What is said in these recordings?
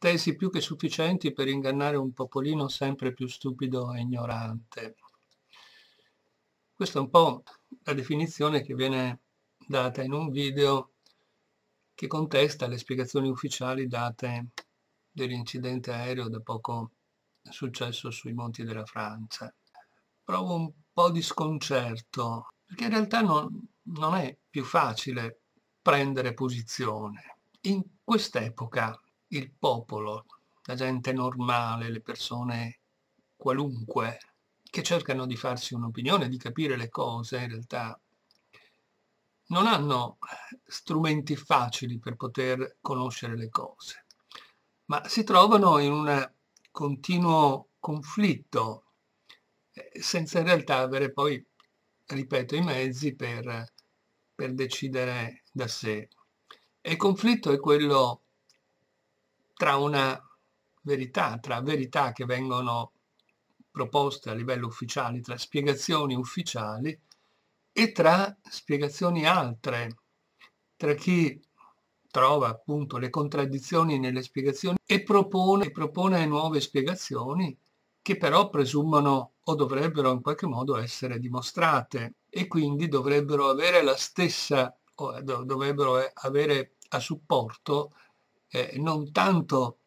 tesi più che sufficienti per ingannare un popolino sempre più stupido e ignorante. Questa è un po' la definizione che viene data in un video che contesta le spiegazioni ufficiali date dell'incidente aereo da poco successo sui monti della Francia. Provo un po' di sconcerto, perché in realtà non, non è più facile prendere posizione. In quest'epoca il popolo, la gente normale, le persone qualunque, che cercano di farsi un'opinione, di capire le cose in realtà, non hanno strumenti facili per poter conoscere le cose, ma si trovano in un continuo conflitto eh, senza in realtà avere poi, ripeto, i mezzi per, per decidere da sé. E il conflitto è quello tra una verità, tra verità che vengono proposte a livello ufficiale, tra spiegazioni ufficiali e tra spiegazioni altre, tra chi trova appunto le contraddizioni nelle spiegazioni e propone, e propone nuove spiegazioni che però presumono o dovrebbero in qualche modo essere dimostrate e quindi dovrebbero avere la stessa, eh, dovrebbero eh, avere a supporto eh, non tanto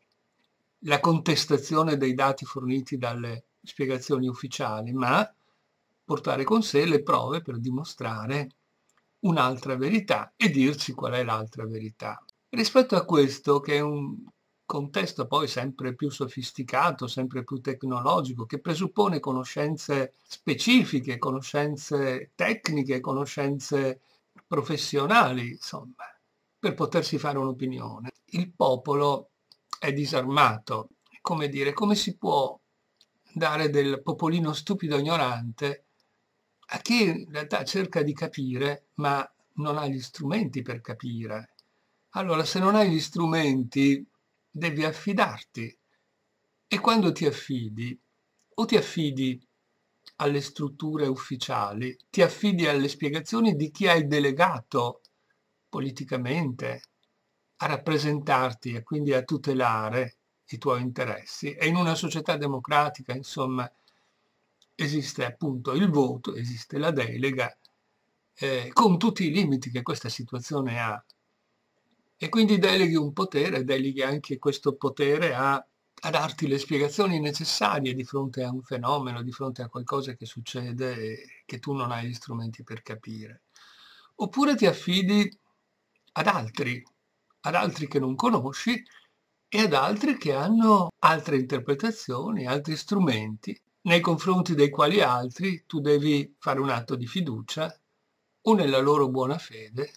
la contestazione dei dati forniti dalle spiegazioni ufficiali, ma portare con sé le prove per dimostrare un'altra verità e dirci qual è l'altra verità. Rispetto a questo, che è un contesto poi sempre più sofisticato, sempre più tecnologico, che presuppone conoscenze specifiche, conoscenze tecniche, conoscenze professionali, insomma, per potersi fare un'opinione il popolo è disarmato. Come dire, come si può dare del popolino stupido ignorante a chi in realtà cerca di capire ma non ha gli strumenti per capire. Allora, se non hai gli strumenti, devi affidarti. E quando ti affidi, o ti affidi alle strutture ufficiali, ti affidi alle spiegazioni di chi hai delegato politicamente, a rappresentarti e quindi a tutelare i tuoi interessi e in una società democratica insomma esiste appunto il voto, esiste la delega eh, con tutti i limiti che questa situazione ha e quindi deleghi un potere, deleghi anche questo potere a, a darti le spiegazioni necessarie di fronte a un fenomeno, di fronte a qualcosa che succede e che tu non hai gli strumenti per capire. Oppure ti affidi ad altri, ad altri che non conosci e ad altri che hanno altre interpretazioni, altri strumenti, nei confronti dei quali altri tu devi fare un atto di fiducia o nella loro buona fede,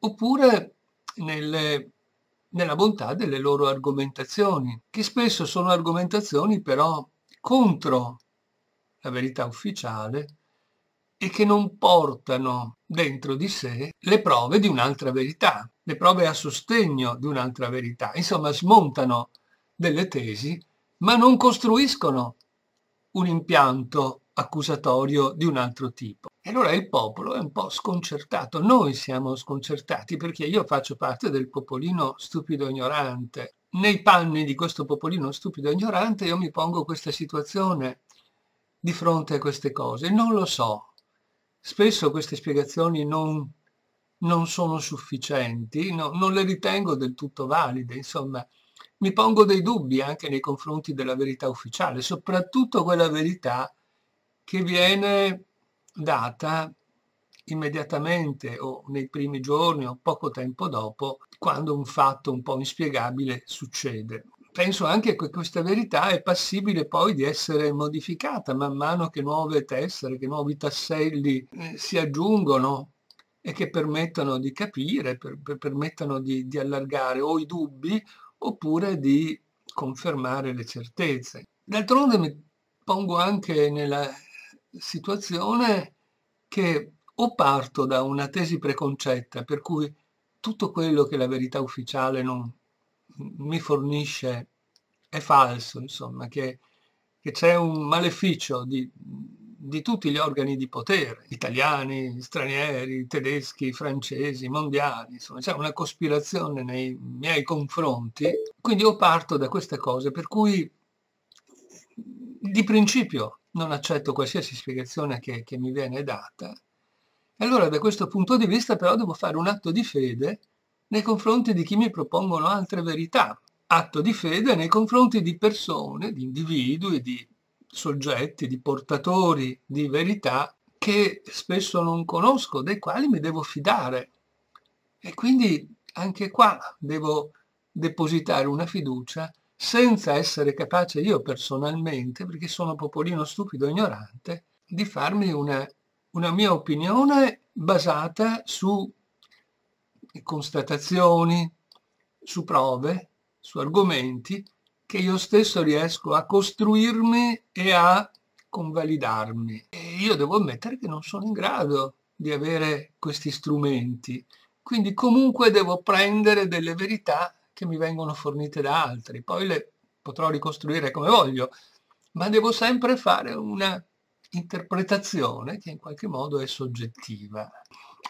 oppure nelle, nella bontà delle loro argomentazioni, che spesso sono argomentazioni però contro la verità ufficiale e che non portano dentro di sé le prove di un'altra verità, le prove a sostegno di un'altra verità. Insomma, smontano delle tesi, ma non costruiscono un impianto accusatorio di un altro tipo. E allora il popolo è un po' sconcertato, noi siamo sconcertati perché io faccio parte del popolino stupido ignorante. Nei panni di questo popolino stupido ignorante io mi pongo questa situazione di fronte a queste cose, non lo so. Spesso queste spiegazioni non non sono sufficienti, no, non le ritengo del tutto valide, insomma mi pongo dei dubbi anche nei confronti della verità ufficiale, soprattutto quella verità che viene data immediatamente o nei primi giorni o poco tempo dopo quando un fatto un po' inspiegabile succede. Penso anche che questa verità è passibile poi di essere modificata man mano che nuove tessere, che nuovi tasselli eh, si aggiungono e che permettano di capire, per, per, permettano di, di allargare o i dubbi oppure di confermare le certezze. D'altronde mi pongo anche nella situazione che o parto da una tesi preconcetta per cui tutto quello che la verità ufficiale non mi fornisce è falso, insomma, che, che c'è un maleficio di di tutti gli organi di potere, italiani, stranieri, tedeschi, francesi, mondiali, insomma c'è una cospirazione nei miei confronti, quindi io parto da queste cose, per cui di principio non accetto qualsiasi spiegazione che, che mi viene data, e allora da questo punto di vista però devo fare un atto di fede nei confronti di chi mi propongono altre verità, atto di fede nei confronti di persone, di individui, di soggetti, di portatori di verità che spesso non conosco, dei quali mi devo fidare. E quindi anche qua devo depositare una fiducia senza essere capace io personalmente, perché sono popolino stupido e ignorante, di farmi una, una mia opinione basata su constatazioni, su prove, su argomenti che io stesso riesco a costruirmi e a convalidarmi. E io devo ammettere che non sono in grado di avere questi strumenti, quindi comunque devo prendere delle verità che mi vengono fornite da altri, poi le potrò ricostruire come voglio, ma devo sempre fare una interpretazione che in qualche modo è soggettiva.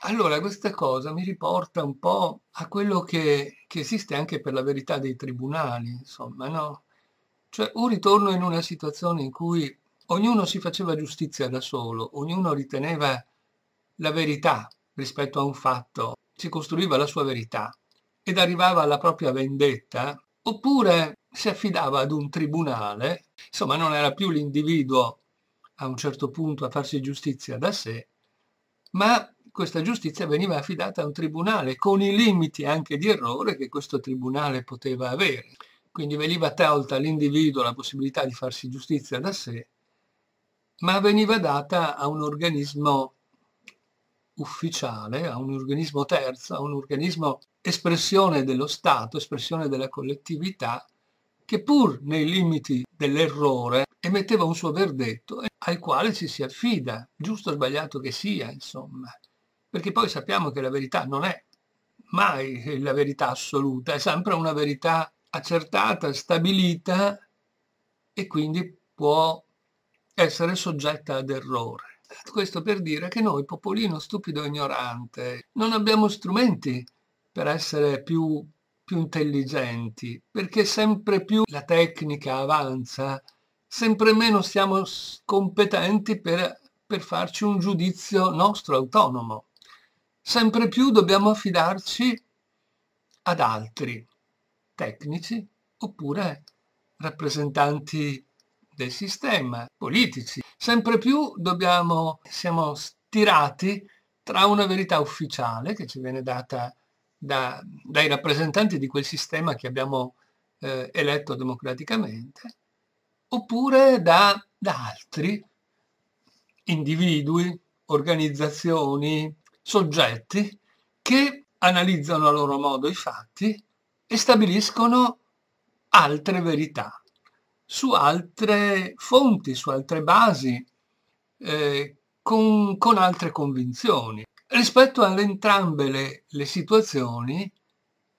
Allora, questa cosa mi riporta un po' a quello che, che esiste anche per la verità dei tribunali, insomma, no? Cioè un ritorno in una situazione in cui ognuno si faceva giustizia da solo, ognuno riteneva la verità rispetto a un fatto, si costruiva la sua verità ed arrivava alla propria vendetta, oppure si affidava ad un tribunale, insomma non era più l'individuo a un certo punto a farsi giustizia da sé, ma questa giustizia veniva affidata a un tribunale con i limiti anche di errore che questo tribunale poteva avere. Quindi veniva tolta all'individuo la possibilità di farsi giustizia da sé, ma veniva data a un organismo ufficiale, a un organismo terzo, a un organismo espressione dello Stato, espressione della collettività, che pur nei limiti dell'errore emetteva un suo verdetto al quale ci si affida, giusto o sbagliato che sia, insomma perché poi sappiamo che la verità non è mai la verità assoluta, è sempre una verità accertata, stabilita e quindi può essere soggetta ad errore. Questo per dire che noi, popolino stupido e ignorante, non abbiamo strumenti per essere più, più intelligenti, perché sempre più la tecnica avanza, sempre meno siamo competenti per, per farci un giudizio nostro autonomo sempre più dobbiamo affidarci ad altri tecnici oppure rappresentanti del sistema, politici. Sempre più dobbiamo, siamo stirati tra una verità ufficiale che ci viene data da, dai rappresentanti di quel sistema che abbiamo eh, eletto democraticamente, oppure da, da altri individui, organizzazioni, soggetti che analizzano a loro modo i fatti e stabiliscono altre verità su altre fonti, su altre basi, eh, con, con, altre convinzioni. Rispetto ad entrambe le, le situazioni,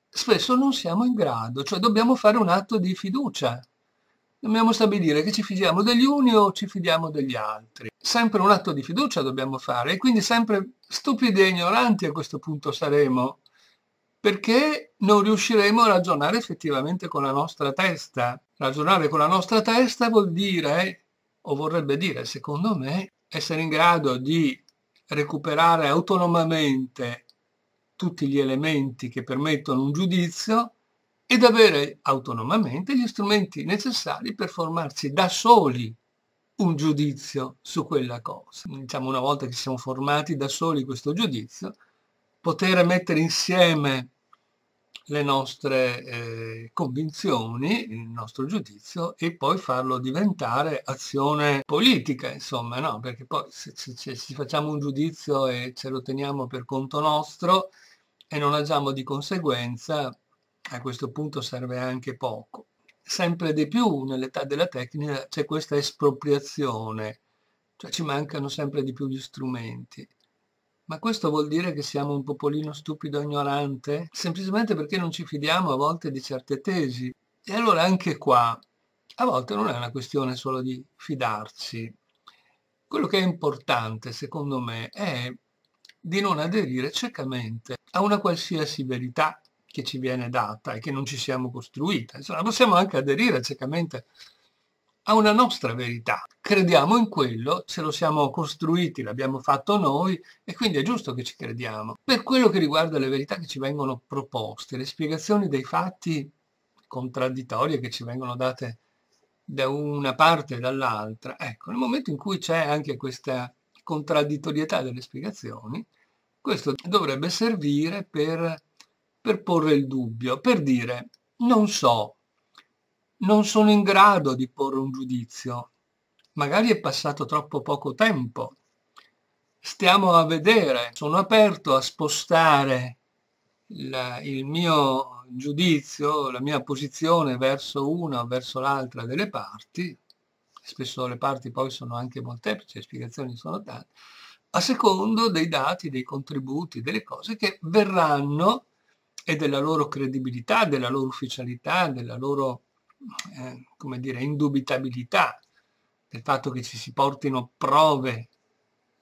spesso non siamo in grado, cioè dobbiamo fare un atto di fiducia Dobbiamo stabilire che ci fidiamo degli uni o ci fidiamo degli altri. Sempre un atto di fiducia dobbiamo fare e quindi sempre stupidi e ignoranti a questo punto saremo perché non riusciremo a ragionare effettivamente con la nostra testa. Ragionare con la nostra testa vuol dire, o vorrebbe dire secondo me, essere in grado di recuperare autonomamente tutti gli elementi che permettono un giudizio ed avere autonomamente gli strumenti necessari per formarsi da soli un giudizio su quella cosa. Diciamo una volta che siamo formati da soli questo giudizio, poter mettere insieme le nostre eh, convinzioni, il nostro giudizio e poi farlo diventare azione politica, insomma, no? Perché poi se, se, se facciamo un giudizio e ce lo teniamo per conto nostro e non agiamo di conseguenza, a questo punto serve anche poco. Sempre di più nell'età della tecnica c'è questa espropriazione, cioè ci mancano sempre di più gli strumenti. Ma questo vuol dire che siamo un popolino stupido e ignorante? Semplicemente perché non ci fidiamo a volte di certe tesi. E allora anche qua, a volte non è una questione solo di fidarsi. Quello che è importante, secondo me, è di non aderire ciecamente a una qualsiasi verità che ci viene data e che non ci siamo costruita. Insomma, possiamo anche aderire ciecamente a una nostra verità. Crediamo in quello, se lo siamo costruiti, l'abbiamo fatto noi e quindi è giusto che ci crediamo. Per quello che riguarda le verità che ci vengono proposte, le spiegazioni dei fatti contraddittorie che ci vengono date da una parte e dall'altra, ecco, nel momento in cui c'è anche questa contraddittorietà delle spiegazioni, questo dovrebbe servire per per porre il dubbio, per dire non so, non sono in grado di porre un giudizio, magari è passato troppo poco tempo, stiamo a vedere, sono aperto a spostare la, il mio giudizio, la mia posizione verso una o verso l'altra delle parti, spesso le parti poi sono anche molteplici, le spiegazioni sono tante, a secondo dei dati, dei contributi, delle cose che verranno e della loro credibilità, della loro ufficialità, della loro, eh, come dire, indubitabilità, del fatto che ci si portino prove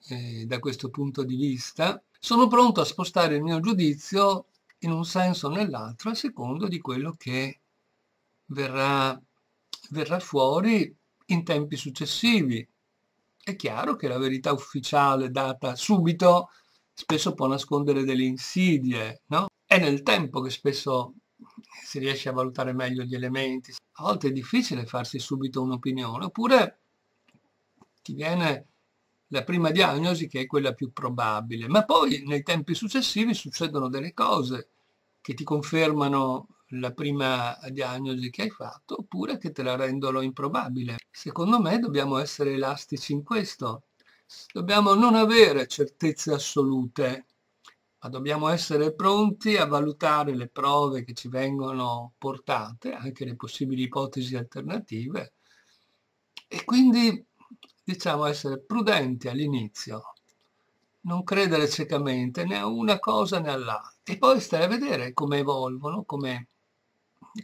eh, da questo punto di vista, sono pronto a spostare il mio giudizio in un senso o nell'altro a secondo di quello che verrà, verrà fuori in tempi successivi. È chiaro che la verità ufficiale data subito spesso può nascondere delle insidie, no? È nel tempo che spesso si riesce a valutare meglio gli elementi. A volte è difficile farsi subito un'opinione, oppure ti viene la prima diagnosi che è quella più probabile, ma poi nei tempi successivi succedono delle cose che ti confermano la prima diagnosi che hai fatto oppure che te la rendono improbabile. Secondo me dobbiamo essere elastici in questo. Dobbiamo non avere certezze assolute ma dobbiamo essere pronti a valutare le prove che ci vengono portate, anche le possibili ipotesi alternative, e quindi diciamo essere prudenti all'inizio, non credere ciecamente né a una cosa né all'altra, e poi stare a vedere come evolvono, come,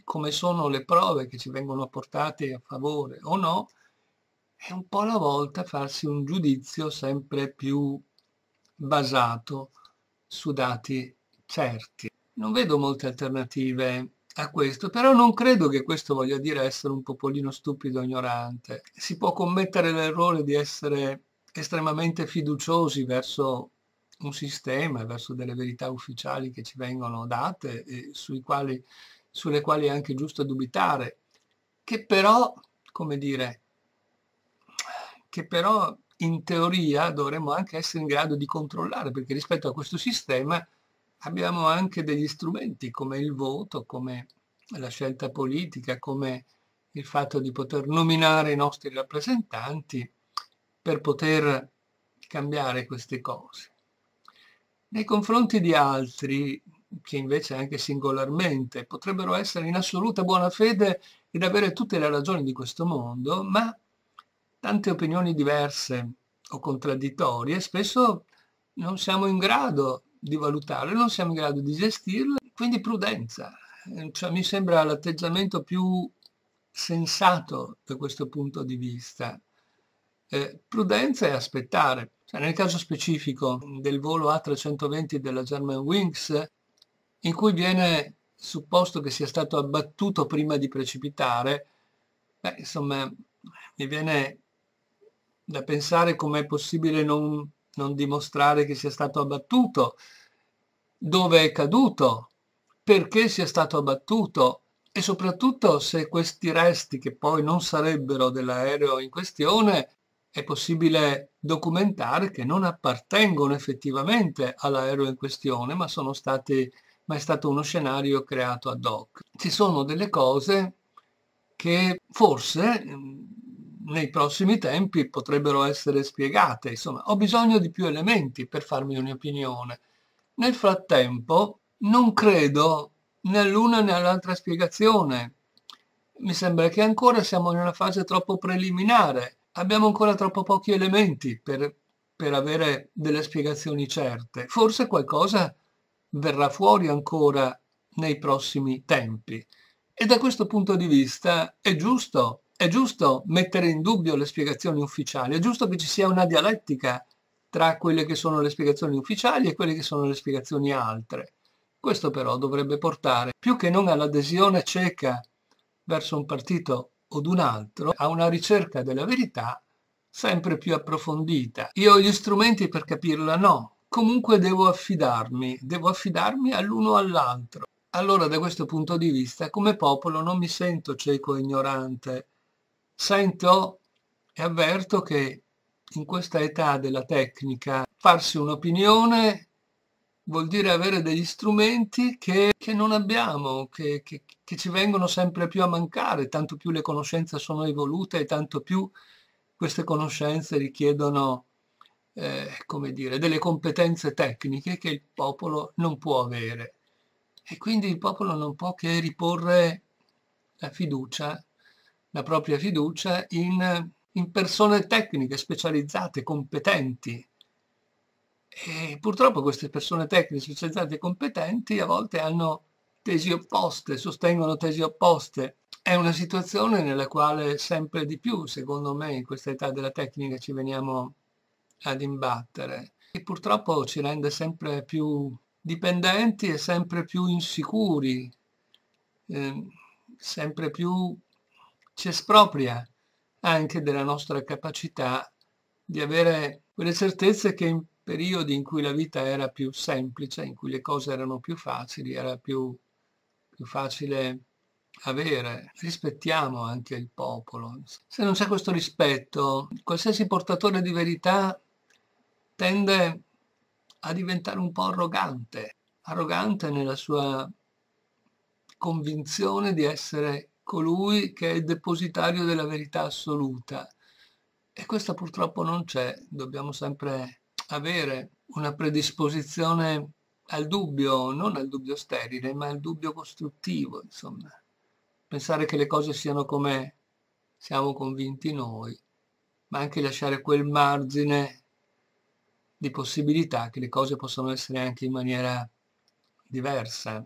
come sono le prove che ci vengono portate a favore o no, e un po' alla volta farsi un giudizio sempre più basato su dati certi. Non vedo molte alternative a questo, però non credo che questo voglia dire essere un popolino stupido o ignorante. Si può commettere l'errore di essere estremamente fiduciosi verso un sistema, verso delle verità ufficiali che ci vengono date e quali, sulle quali è anche giusto dubitare, che però, come dire, che però in teoria dovremmo anche essere in grado di controllare, perché rispetto a questo sistema abbiamo anche degli strumenti come il voto, come la scelta politica, come il fatto di poter nominare i nostri rappresentanti per poter cambiare queste cose. Nei confronti di altri, che invece anche singolarmente potrebbero essere in assoluta buona fede ed avere tutte le ragioni di questo mondo, ma tante opinioni diverse o contraddittorie, spesso non siamo in grado di valutarle, non siamo in grado di gestirle, quindi prudenza. Eh, cioè, mi sembra l'atteggiamento più sensato da questo punto di vista. Eh, prudenza e aspettare. Cioè, nel caso specifico del volo A320 della Germanwings, in cui viene supposto che sia stato abbattuto prima di precipitare, beh, insomma, mi viene da pensare com'è possibile non, non dimostrare che sia stato abbattuto, dove è caduto, perché sia stato abbattuto e soprattutto se questi resti, che poi non sarebbero dell'aereo in questione, è possibile documentare che non appartengono effettivamente all'aereo in questione, ma, sono stati, ma è stato uno scenario creato ad hoc. Ci sono delle cose che forse nei prossimi tempi potrebbero essere spiegate. Insomma, ho bisogno di più elementi per farmi un'opinione. Nel frattempo non credo né l'una né all'altra spiegazione. Mi sembra che ancora siamo in una fase troppo preliminare. Abbiamo ancora troppo pochi elementi per, per avere delle spiegazioni certe. Forse qualcosa verrà fuori ancora nei prossimi tempi. E da questo punto di vista è giusto è giusto mettere in dubbio le spiegazioni ufficiali, è giusto che ci sia una dialettica tra quelle che sono le spiegazioni ufficiali e quelle che sono le spiegazioni altre. Questo però dovrebbe portare, più che non all'adesione cieca verso un partito o d'un altro, a una ricerca della verità sempre più approfondita. Io ho gli strumenti per capirla? No. Comunque devo affidarmi, devo affidarmi all'uno o all'altro. Allora da questo punto di vista come popolo non mi sento cieco e ignorante sento e avverto che in questa età della tecnica farsi un'opinione vuol dire avere degli strumenti che, che non abbiamo, che, che, che, ci vengono sempre più a mancare, tanto più le conoscenze sono evolute e tanto più queste conoscenze richiedono, eh, come dire, delle competenze tecniche che il popolo non può avere. E quindi il popolo non può che riporre la fiducia la propria fiducia in, in persone tecniche specializzate, competenti. E purtroppo queste persone tecniche specializzate e competenti a volte hanno tesi opposte, sostengono tesi opposte. È una situazione nella quale sempre di più, secondo me, in questa età della tecnica ci veniamo ad imbattere e purtroppo ci rende sempre più dipendenti e sempre più insicuri, eh, sempre più ci espropria anche della nostra capacità di avere quelle certezze che in periodi in cui la vita era più semplice, in cui le cose erano più facili, era più, più facile avere. Rispettiamo anche il popolo. Se non c'è questo rispetto, qualsiasi portatore di verità tende a diventare un po' arrogante, arrogante nella sua convinzione di essere colui che è depositario della verità assoluta. E questa purtroppo non c'è, dobbiamo sempre avere una predisposizione al dubbio, non al dubbio sterile, ma al dubbio costruttivo, insomma. Pensare che le cose siano come siamo convinti noi, ma anche lasciare quel margine di possibilità che le cose possano essere anche in maniera diversa.